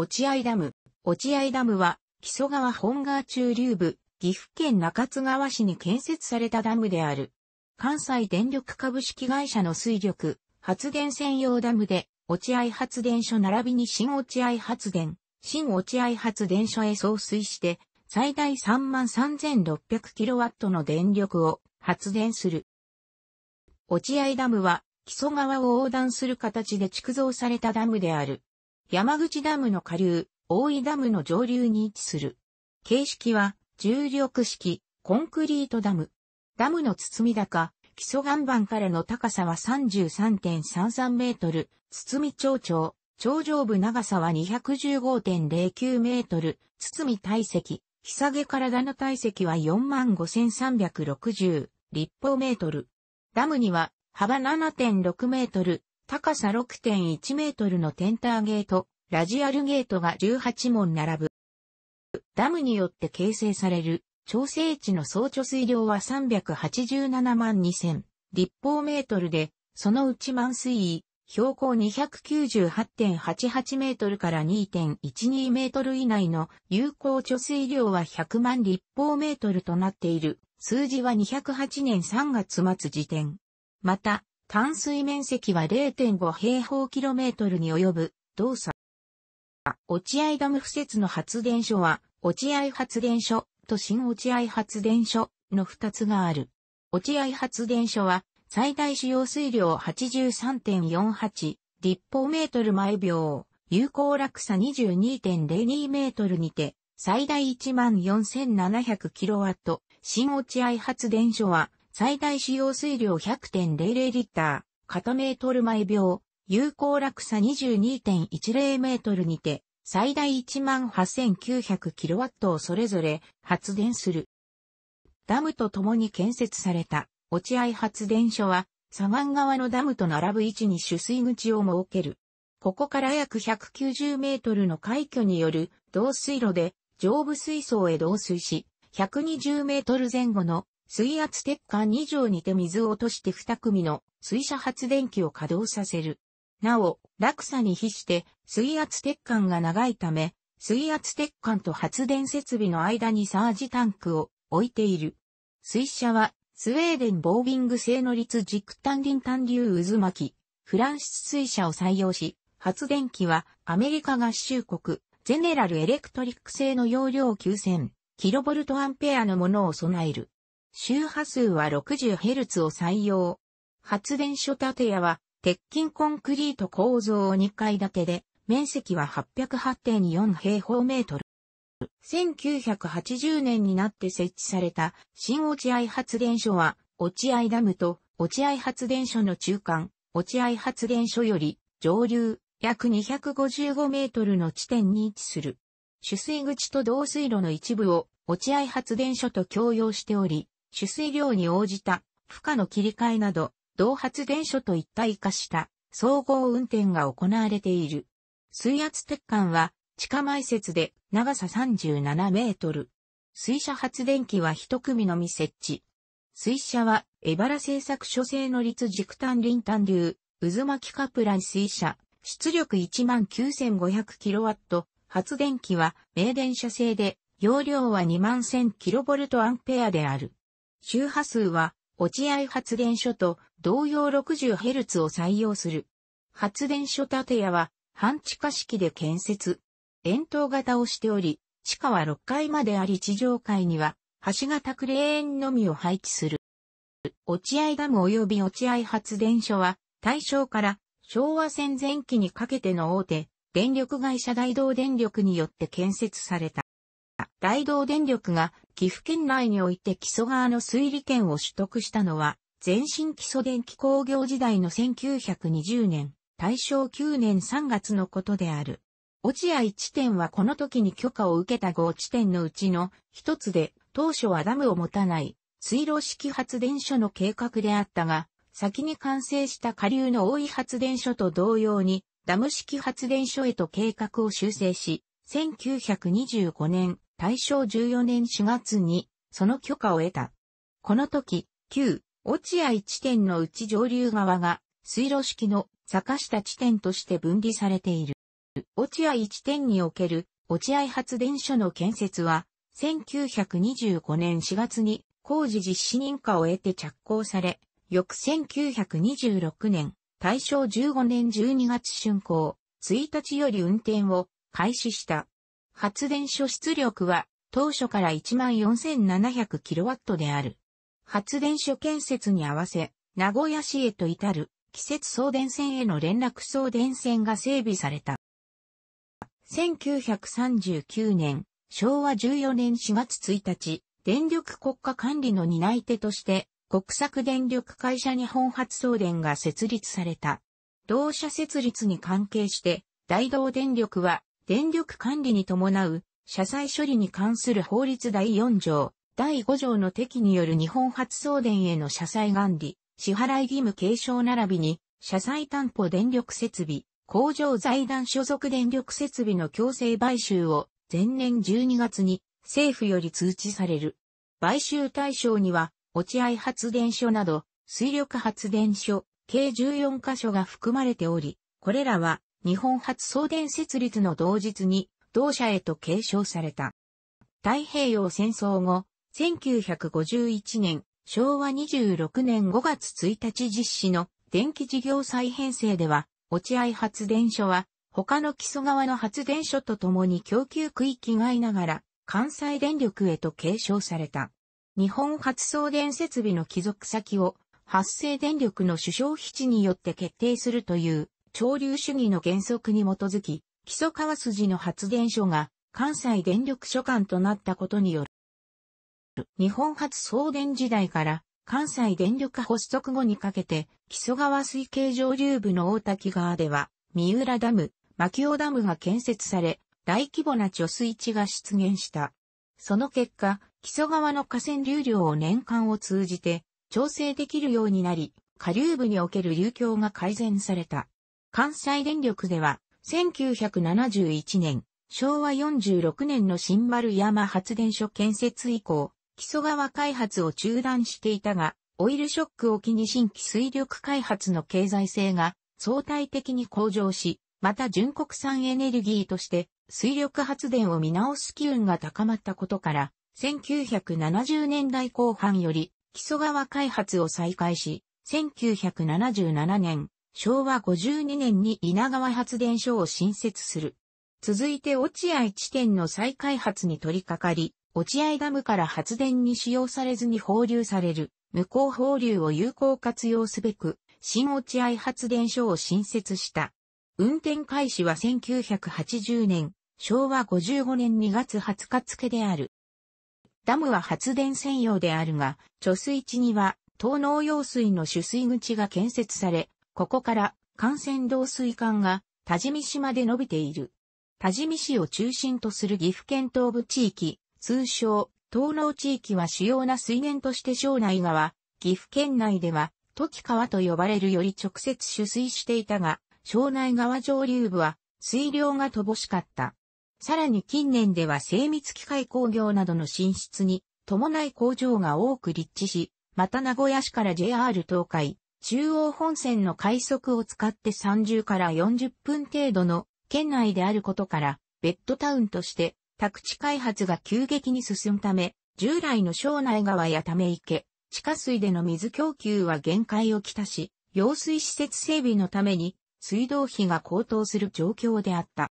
落合ダム。落合ダムは、木曽川本川中流部、岐阜県中津川市に建設されたダムである。関西電力株式会社の水力、発電専用ダムで、落合発電所並びに新落合発電、新落合発電所へ送水して、最大 33,600kW の電力を発電する。落合ダムは、木曽川を横断する形で築造されたダムである。山口ダムの下流、大井ダムの上流に位置する。形式は、重力式、コンクリートダム。ダムの包み高、基礎岩盤からの高さは33.33メートル、包町長、頂上部長さは215.09メートル、包み体積、日下げ体の体積は45,360立方メートル。ダムには幅7.6メートル、高さ6.1メートルのテンターゲート、ラジアルゲートが18門並ぶ。ダムによって形成される調整値の総貯水量は387万2000立方メートルで、そのうち満水位、標高298.88メートルから2.12メートル以内の有効貯水量は100万立方メートルとなっている。数字は208年3月末時点。また、淡水面積は0.5平方キロメートルに及ぶ、動作。落合ダム付設の発電所は、落合発電所と新落合発電所の2つがある。落合発電所は、最大使用水量83.48立方メートル毎秒、有効落差22.02メートルにて、最大1 4 7 0 0ット、新落合発電所は、最大使用水量100.00リッター、片メートル毎秒、有効落差22.10メートルにて、最大18,900キロワットをそれぞれ発電する。ダムと共に建設された落合発電所は、左岸側のダムと並ぶ位置に取水口を設ける。ここから約190メートルの海挙による導水路で上部水槽へ導水し、120メートル前後の水圧鉄管2乗にて水を落として2組の水車発電機を稼働させる。なお、落差に比して水圧鉄管が長いため、水圧鉄管と発電設備の間にサージタンクを置いている。水車は、スウェーデンボービング製の立軸単輪単流渦巻き、フランス水車を採用し、発電機はアメリカ合衆国、ゼネラルエレクトリック製の容量9000、キロボルトアンペアのものを備える。周波数は 60Hz を採用。発電所建屋は、鉄筋コンクリート構造2階建てで、面積は808.4平方メートル。1980年になって設置された新落合発電所は、落合ダムと落合発電所の中間、落合発電所より上流約255メートルの地点に位置する。取水口と導水路の一部を落合発電所と共用しており、取水量に応じた負荷の切り替えなど、同発電所と一体化した総合運転が行われている。水圧鉄管は地下埋設で長さ37メートル。水車発電機は一組のみ設置。水車は、エバラ製作所製の立軸単輪単流、渦巻きカプラン水車、出力 19,500kW、発電機は、名電車製で、容量は 21,000kV アンペアである。周波数は、落合発電所と同様 60Hz を採用する。発電所建屋は、半地下式で建設。円筒型をしており、地下は6階まであり地上階には、橋型クレーンのみを配置する。落合ダム及び落合発電所は、大正から昭和戦前期にかけての大手、電力会社大道電力によって建設された。大道電力が岐阜県内において基礎側の推理権を取得したのは、全身基礎電気工業時代の1920年、大正9年3月のことである。落合地点はこの時に許可を受けた5地点のうちの一つで、当初はダムを持たない水路式発電所の計画であったが、先に完成した下流の大井発電所と同様に、ダム式発電所へと計画を修正し、1925年、大正14年4月に、その許可を得た。この時、旧、落合地点のうち上流側が、水路式の坂下地点として分離されている。落合地点における落合発電所の建設は、1925年4月に工事実施認可を得て着工され、翌1926年、大正15年12月竣工、1日より運転を開始した。発電所出力は当初から 14,700kW である。発電所建設に合わせ、名古屋市へと至る季節送電線への連絡送電線が整備された。1939年、昭和14年4月1日、電力国家管理の担い手として、国策電力会社日本発送電が設立された。同社設立に関係して、大同電力は電力管理に伴う、社債処理に関する法律第4条、第5条の適による日本発送電への社債管理、支払い義務継承並びに、社債担保電力設備、工場財団所属電力設備の強制買収を前年12月に政府より通知される。買収対象には、落合発電所など、水力発電所、計14カ所が含まれており、これらは日本初送電設立の同日に、同社へと継承された。太平洋戦争後、1951年、昭和26年5月1日実施の電気事業再編成では、落合発電所は、他の基礎側の発電所とともに供給区域外ながら、関西電力へと継承された。日本発送電設備の帰属先を、発生電力の首相基地によって決定するという潮流主義の原則に基づき、基礎川筋の発電所が関西電力所管となったことによる。日本初送電時代から関西電力発足後にかけて、基礎川水系上流部の大滝川では、三浦ダム、牧尾ダムが建設され、大規模な貯水池が出現した。その結果、木曽川の河川流量を年間を通じて調整できるようになり、下流部における流況が改善された。関西電力では、1971年、昭和46年の新丸山発電所建設以降、木曽川開発を中断していたが、オイルショックを機に新規水力開発の経済性が相対的に向上し、また純国産エネルギーとして水力発電を見直す機運が高まったことから、1970年代後半より木曽川開発を再開し、1977年、昭和52年に稲川発電所を新設する。続いて落合地点の再開発に取り掛かり、落合ダムから発電に使用されずに放流される、無効放流を有効活用すべく、新落合発電所を新設した。運転開始は1980年、昭和55年2月20日付である。ダムは発電専用であるが、貯水池には、東農用水の取水口が建設され、ここから幹線導水管が多治見市まで伸びている。多治見市を中心とする岐阜県東部地域、通称、東農地域は主要な水源として庄内川、岐阜県内では、時川と呼ばれるより直接取水していたが、庄内川上流部は水量が乏しかった。さらに近年では精密機械工業などの進出に伴い工場が多く立地し、また名古屋市から JR 東海、中央本線の快速を使って30から40分程度の県内であることから、ベッドタウンとして宅地開発が急激に進むため、従来の庄内川やため池、地下水での水供給は限界をきたし、用水施設整備のために水道費が高騰する状況であった。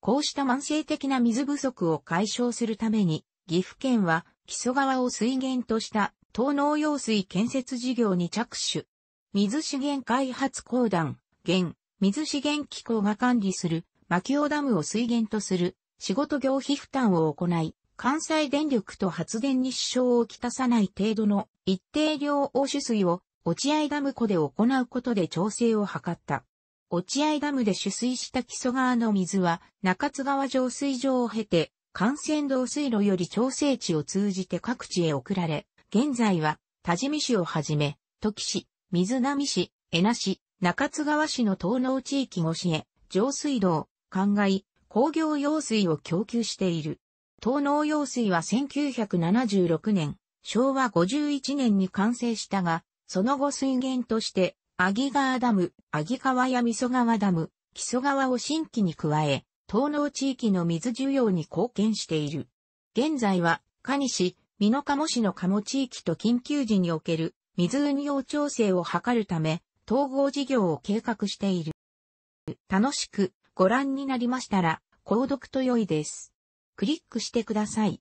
こうした慢性的な水不足を解消するために、岐阜県は木曽川を水源とした東農用水建設事業に着手。水資源開発公団、現、水資源機構が管理する、牧尾ダムを水源とする、仕事業費負担を行い、関西電力と発電に支障をきたさない程度の一定量応取水を落合ダム湖で行うことで調整を図った。落合ダムで取水した木曽川の水は中津川上水場を経て幹線道水路より調整地を通じて各地へ送られ、現在は多治見市をはじめ、時市、水波市、江那市、中津川市の東農地域越しへ、上水道、灌漑、工業用水を供給している。東農用水は1976年、昭和51年に完成したが、その後水源として、阿木川ダム、阿木川や味噌川ダム、木曽川を新規に加え、東農地域の水需要に貢献している。現在は、蟹市、美濃茂市の茂地域と緊急時における水運用調整を図るため、統合事業を計画している。楽しくご覧になりましたら、購読と良いです。クリックしてください。